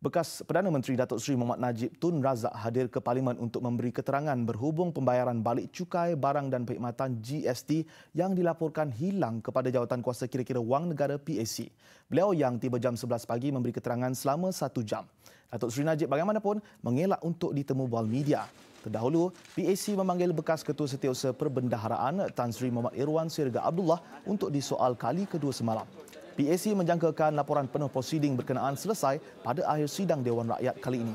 Bekas Perdana Menteri Datuk Seri Muhammad Najib Tun Razak hadir ke Parlimen untuk memberi keterangan berhubung pembayaran balik cukai barang dan perkhidmatan GST yang dilaporkan hilang kepada jawatan kuasa kira-kira wang negara PAC. Beliau yang tiba jam 11 pagi memberi keterangan selama satu jam. Datuk Seri Najib bagaimanapun mengelak untuk ditemu bual media. Terdahulu, PAC memanggil bekas Ketua Setiausaha Perbendaharaan Tan Sri Muhammad Irwan Sirga Abdullah untuk disoal kali kedua semalam. DAC menjangkakan laporan penuh prosiding berkenaan selesai pada akhir sidang Dewan Rakyat kali ini.